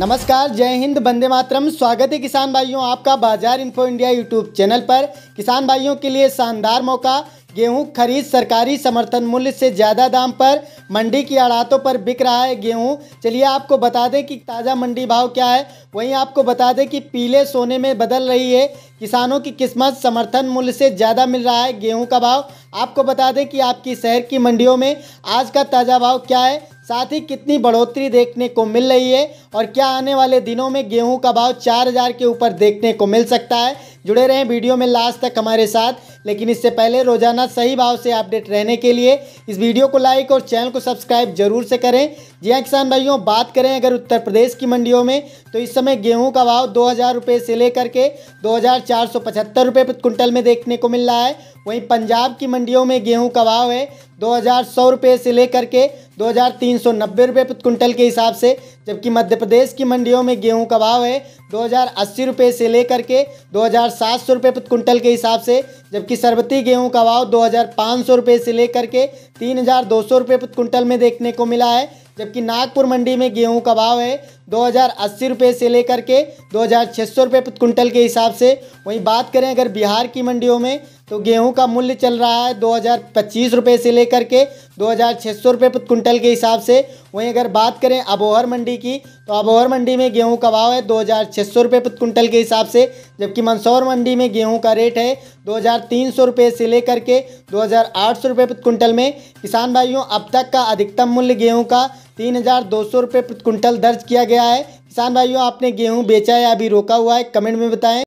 नमस्कार जय हिंद बंदे मातरम स्वागत है किसान भाइयों आपका बाजार इन्फो इंडिया यूट्यूब चैनल पर किसान भाइयों के लिए शानदार मौका गेहूं खरीद सरकारी समर्थन मूल्य से ज़्यादा दाम पर मंडी की अड़ातों पर बिक रहा है गेहूं चलिए आपको बता दें कि ताज़ा मंडी भाव क्या है वहीं आपको बता दें कि पीले सोने में बदल रही है किसानों की किस्मत समर्थन मूल्य से ज़्यादा मिल रहा है गेहूं का भाव आपको बता दें कि आपकी शहर की मंडियों में आज का ताज़ा भाव क्या है साथ ही कितनी बढ़ोतरी देखने को मिल रही है और क्या आने वाले दिनों में गेहूं का भाव 4000 के ऊपर देखने को मिल सकता है जुड़े रहें वीडियो में लास्ट तक हमारे साथ लेकिन इससे पहले रोजाना सही भाव से अपडेट रहने के लिए इस वीडियो को लाइक और चैनल को सब्सक्राइब जरूर से करें जी हाँ किसान भाइयों बात करें अगर उत्तर प्रदेश की मंडियों में तो इस समय गेहूं का भाव दो हज़ार रुपये से लेकर के दो हज़ार चार सौ पचहत्तर रुपये प्रति कुंटल में देखने को मिल रहा है वहीं पंजाब की मंडियों में गेहूँ का भाव है दो हज़ार सौ रुपये से लेकर के दो हज़ार तीन सौ नब्बे रुपये प्रति कुंटल के हिसाब से जबकि मध्य प्रदेश की मंडियों में गेहूं का भाव है दो हज़ार अस्सी रुपये से लेकर के दो हज़ार सात सौ रुपये प्रति कुंटल के हिसाब से जबकि सरबती गेहूं का भाव दो हज़ार पाँच सौ रुपये से लेकर के तीन हज़ार दो सौ रुपये प्रति कुंटल में देखने को मिला है जबकि नागपुर मंडी में गेहूं का भाव है दो हज़ार से लेकर के दो हज़ार प्रति कुंटल के हिसाब से वहीं बात करें अगर बिहार की मंडियों में तो गेहूं का मूल्य चल रहा है दो हज़ार से लेकर के दो हज़ार प्रति कुंटल के हिसाब से वहीं अगर बात करें अबोहर मंडी की तो अबोहर मंडी में गेहूं का भाव है दो हज़ार प्रति कुंटल के हिसाब से जबकि मंदसौर मंडी में गेहूं का रेट है दो हज़ार से लेकर के दो हज़ार प्रति कुंटल में किसान भाइयों अब तक का अधिकतम मूल्य गेहूँ का तीन हज़ार दो सौ रुपये प्रति कुंटल दर्ज किया गया है किसान भाइयों आपने गेहूं बेचा या अभी रोका हुआ है कमेंट में बताएं